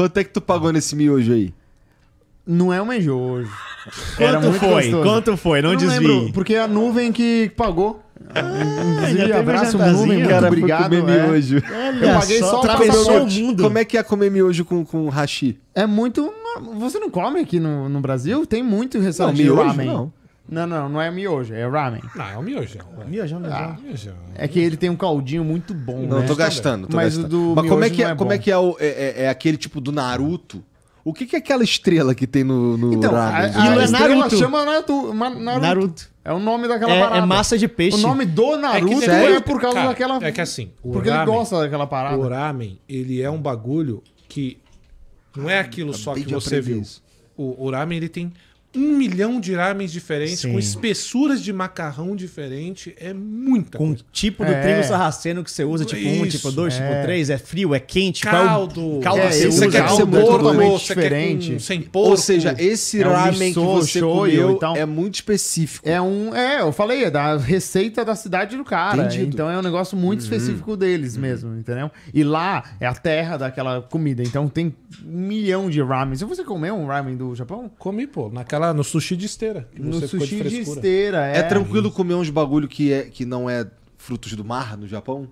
Quanto é que tu pagou nesse miojo aí? Não é um miojo. Quanto foi? Gostoso. Quanto foi? Não, eu não desvie. Lembro, porque é a nuvem que pagou. Ah, Inclusive, abraço nuvem, cara. Obrigado, comer é. miojo. Olha, eu paguei só, só o mundo. Como é que é comer miojo com, com hashi? É muito. Você não come aqui no, no Brasil? Tem muito restaurante não, miojo, ramen. Não. Não, não, não é miojo, é ramen. Não, é o é miojão. É. Né? Miojão, miojão. Ah, miojão. É que ele tem um caldinho muito bom, não, né? tô gastando, tô Mas gastando. do Mas como é que é, é como é que é, o, é, é, é aquele tipo do Naruto? O que, que é aquela estrela que tem no, no então, ramen? A, a, a ah, estrela chama Naruto, Naruto. Naruto. É o nome daquela é, é parada. É massa de peixe. O nome do Naruto é, é por causa Cara, daquela... É que assim... porque ramen, ele gosta daquela parada. O ramen, ele é um bagulho que... Não é aquilo só que você viu. O, o ramen, ele tem um milhão de ramens diferentes, Sim. com espessuras de macarrão diferente, é muita Com coisa. tipo do é. trigo sarraceno que você usa, tipo Isso. um, tipo dois, tipo é. tipo três, é frio, é quente, é caldo. caldo é, é você, quer caldo, com porco, é diferente. sem porco. Ou seja, esse é ramen um que você comeu então, é muito específico. É um, é, eu falei, é da receita da cidade do cara. Entendido. Então é um negócio muito uhum. específico deles uhum. mesmo, entendeu? E lá é a terra daquela comida, então tem um milhão de ramens. se você comeu um ramen do Japão? Comi, pô, naquela lá, no sushi de esteira. No sushi de, de, esteira, é. É tranquilo comer uns bagulho que, é, que não é frutos do mar no Japão?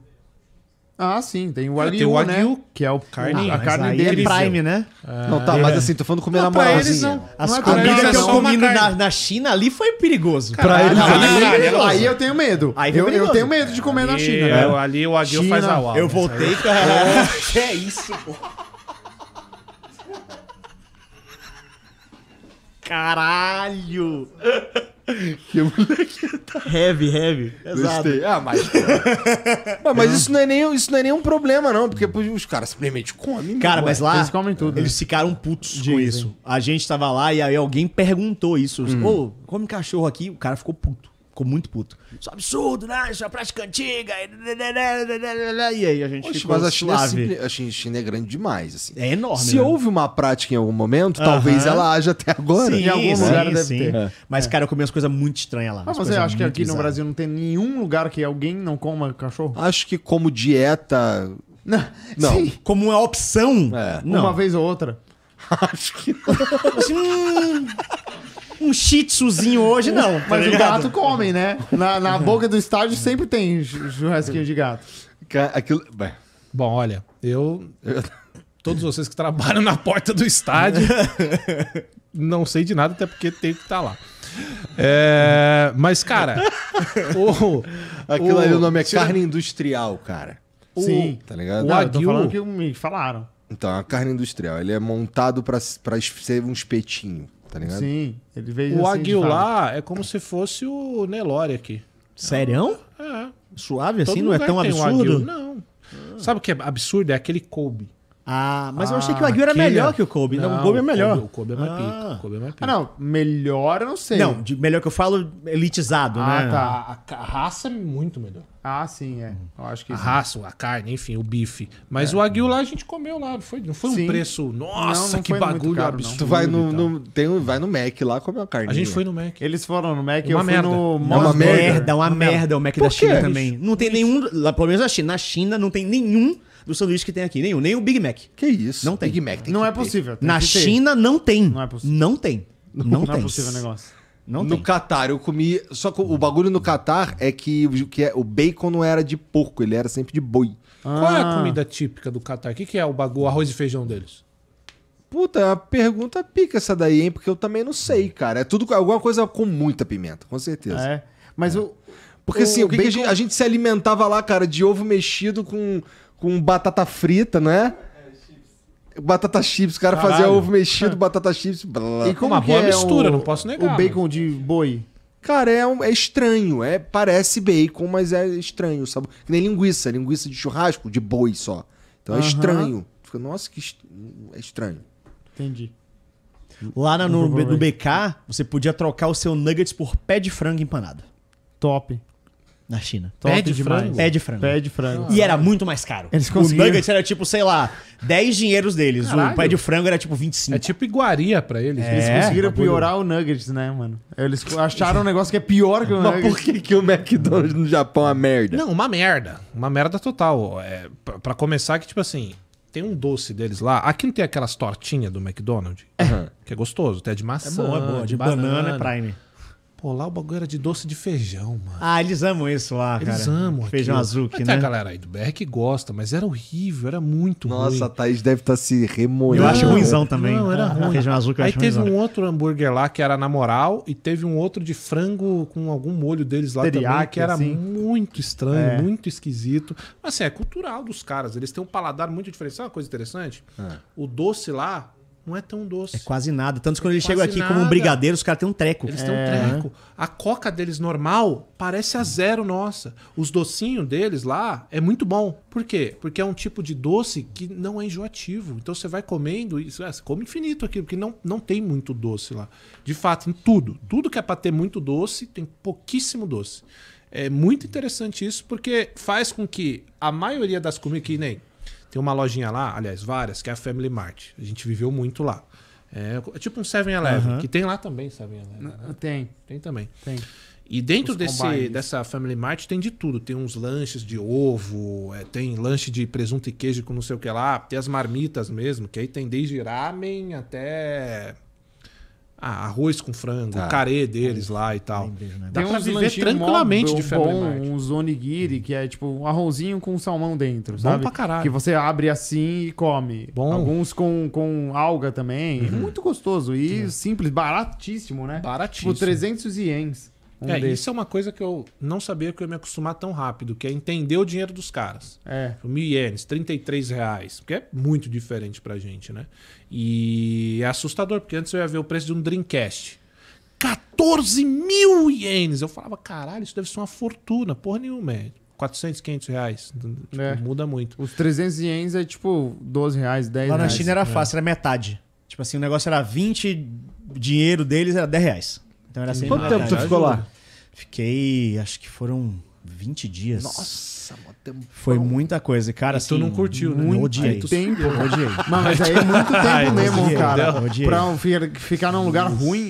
Ah, sim, tem o wagyu, tem o né? wagyu né? que é o ah, carne, ah, a carne dele é prime, né? É. não, tá, é. mas assim, tô falando comer na moralzinha. É As não comidas que eu comi na, na, China ali foi perigoso. Pra eles é não, Aí eu tenho medo. Aí eu, eu tenho medo de comer ali, na China, né? Ali o wagyu faz a uau. Eu voltei Que É isso, pô. Caralho! Que moleque tá. Heavy, heavy. Exato. Ah, mas. mas, mas isso, não é nem, isso não é nenhum problema, não, porque os caras simplesmente comem. Né, cara, mas lá. Eles comem tudo. Eles né? ficaram putos Dizem. com isso. A gente tava lá e aí alguém perguntou isso. Hum. Ô, come cachorro aqui? O cara ficou puto ficou muito puto. Isso é absurdo, né? Isso é prática antiga. E né, né, né, aí a gente ficou mas a China, é simples, a China é grande demais, assim. É enorme. Se né? houve uma prática em algum momento, uh -huh. talvez ela haja até agora. Sim, em algum sim, lugar sim, deve sim. ter. É. Mas, cara, eu comi as coisas muito estranhas lá. Ah, mas eu acho que aqui no Brasil não tem nenhum lugar que alguém não coma cachorro? Acho que como dieta... Não. não. Sim. Como uma opção. É. Uma não. vez ou outra. Acho que não. Assim, hum um shih tzuzinho hoje, não. Tá mas tá o gato come, né? Na, na boca do estádio sempre tem churrasquinho de gato. Aquilo... Bom, olha, eu... Todos vocês que trabalham na porta do estádio, não sei de nada, até porque tem que estar tá lá. É, mas, cara. o, Aquilo o, ali o nome é carne industrial, cara. O, Sim. Tá ligado? O não, aguil... falando que me falaram. Então, a carne industrial. Ele é montado para ser um espetinho tá ligado? Sim, ele veio O assim, Aguilar é como se fosse o Nelore aqui. Sério? É. Suave Todo assim? Não é tão absurdo? Não. Ah. Sabe o que é absurdo? É aquele Kobe. Ah, mas ah, eu achei que o ah, Aguirre era é- melhor que o Kobe. Não, não o Kobe é melhor. O Kobe, é mais ah. O Kobe é mais pica. Ah, não. Melhor eu não sei. Não, de, melhor que eu falo elitizado, ah, né? Ah, tá. A, a, raça é muito melhor. Ah, sim, é. Eu acho que A sim. raça, a carne, enfim, o bife. Mas é. o aguil lá a gente comeu lá. Foi, não foi sim. um preço. Nossa, não, não que bagulho caro, absurdo. Tu vai no, no, tem um, vai no Mac lá comer uma carne. A gente foi no Mac. Eles foram no Mac e eu merda. fui no. É é uma, uma merda, merda, uma merda o Mac da China também. Não tem nenhum. Pelo menos na China. Na China não tem nenhum do sanduíche que tem aqui. Nenhum, nem o Big Mac. Que isso? Não tem. Big Mac tem Não é possível. tem Na ter. China não tem. Não é possível. Não tem. Não, Não, é tem. é possível o negócio. Não no tem. Catar, eu comi. Só que o bagulho no Catar é que, o- que é, o bacon não era de porco, ele era sempre de boi. Ah. Qual é a comida típica do Catar? O que, que é o bagulho, arroz e feijão deles? Puta, é uma pergunta pica essa daí, hein? Porque eu também não sei, cara. É tudo com- é alguma coisa com muita pimenta, com certeza. é? Mas é. o. Porque assim, o que que a, gente, a gente se alimentava lá, cara, de ovo mexido com com batata frita, né? Batata chips, o cara Caralho. fazia ovo mexido, batata chips. Blá. E como uma boa é mistura, o, não posso negar. O bacon de boi. Cara, é, um, é estranho. É, parece bacon, mas é estranho. Sabe? Que nem linguiça. Linguiça de churrasco, de boi só. Então é estranho. Fica, nossa, que est... é estranho. Entendi. Lá no, no, no BK, você podia trocar o seu nuggets por pé de frango empanado. Top. Na China. Top pé de, frango. Pé de frango. Pé de frango. Ah, e era muito mais caro. Eles conseguiram. O nugget era tipo, sei lá, 10 dinheiros deles. Caralho. O pé de frango era tipo 25. É tipo iguaria pra eles. É. Né? Eles conseguiram piorar o nuggets, né, mano? Eles acharam um negócio que é pior que o Mas por que, que o McDonald's no Japão é uma merda? Não, uma merda. Uma merda total. É, pra começar que, tipo assim, tem um doce deles lá. Aqui não tem aquelas tortinhas do McDonald's? Que é gostoso. Tem de maçã, é boa, é boa. de, de banana, banana é prime. Pô, lá o bagulho era de doce de feijão, mano. Ah, eles amam isso lá, eles cara. Eles amam. Feijão aquilo. azul, que né? Tem a galera aí do BR que gosta, mas era horrível, era muito Nossa, ruim. Nossa, a Thaís deve estar tá se remoendo. Eu acho ruimzão também. Não, era ah, ruim. Feijão azul que eu aí acho teve ruimzão. um outro hambúrguer lá que era na moral e teve um outro de frango com algum molho deles lá Teriyaki, também, que era assim. muito estranho, é. muito esquisito. Mas assim, é cultural dos caras. Eles têm um paladar muito diferente. Sabe uma coisa interessante? É. O doce lá, não é tão doce. É quase nada. Tanto que é quando é eles chegam aqui nada. como um brigadeiro, os caras têm um treco. Eles é. têm um é. treco. A coca deles normal parece a zero nossa. Os docinhos deles lá é muito bom. Por quê? Porque é um tipo de doce que não é enjoativo. Então você vai comendo e você ah, come infinito aqui, porque não, não tem muito doce lá. De fato, em tudo. Tudo que é para ter muito doce, tem pouquíssimo doce. É muito interessante isso, porque faz com que a maioria das comidas, que nem tem uma lojinha lá, aliás, várias, que é a Family Mart. A gente viveu muito lá. É, é tipo um 7-Eleven, uhum. que tem lá também 7-Eleven. Né? Tem. Tem também. Tem. E dentro desse, dessa Family Mart tem de tudo. Tem uns lanches de ovo, é, tem lanche de presunto e queijo com não sei o que lá, tem as marmitas mesmo, que aí tem desde ramen até ah, arroz com frango, tá. carê deles é. lá e tal. Né? Dá Tem pra viver tranquilamente de bom, Um zonigiri, hum. que é tipo um arrozinho com salmão dentro, bom sabe? pra caralho. Que você abre assim e come. Bom. Alguns com, com alga também. Uhum. muito gostoso e simples, baratíssimo, né? Baratíssimo. Tipo 300 ienes. Um é, isso é uma coisa que eu não sabia que eu ia me acostumar tão rápido, que é entender o dinheiro dos caras. É. Tipo, mil ienes, 33 reais, porque é muito diferente pra gente, né? E é assustador, porque antes eu ia ver o preço de um Dreamcast. 14 mil ienes! Eu falava, caralho, isso deve ser uma fortuna. Porra nenhuma, é 400, 500 reais. Tipo, é. Muda muito. Os 300 ienes é tipo 12 reais, 10 reais. Lá na China era é. fácil, é. era metade. Tipo assim, o negócio era 20, dinheiro deles era 10 reais. Então era sem Quanto tempo tu ficou lá? Fiquei, acho que foram 20 dias. Nossa, mano, Foi muita coisa. Cara, e assim, tu não assim, curtiu, né? Muito odiei. tempo. Odiei. Mas, mas aí é muito tempo mesmo, cara. Odiei. Pra ficar num lugar ruim.